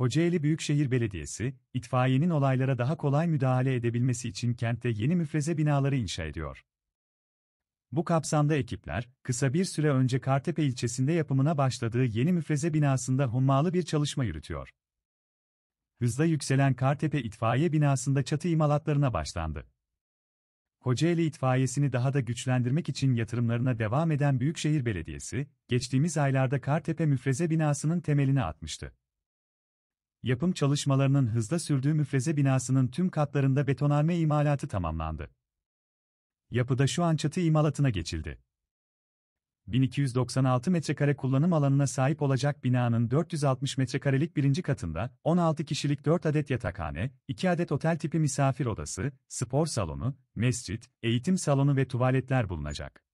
Kocaeli Büyükşehir Belediyesi, itfaiyenin olaylara daha kolay müdahale edebilmesi için kentte yeni müfreze binaları inşa ediyor. Bu kapsamda ekipler, kısa bir süre önce Kartepe ilçesinde yapımına başladığı yeni müfreze binasında hummalı bir çalışma yürütüyor. Hızla yükselen Kartepe itfaiye binasında çatı imalatlarına başlandı. Kocaeli itfaiyesini daha da güçlendirmek için yatırımlarına devam eden Büyükşehir Belediyesi, geçtiğimiz aylarda Kartepe müfreze binasının temelini atmıştı. Yapım çalışmalarının hızla sürdüğü müfreze binasının tüm katlarında betonarme imalatı tamamlandı. Yapıda şu an çatı imalatına geçildi. 1296 metrekare kullanım alanına sahip olacak binanın 460 metrekarelik birinci katında 16 kişilik 4 adet yatakhane, 2 adet otel tipi misafir odası, spor salonu, mescit, eğitim salonu ve tuvaletler bulunacak.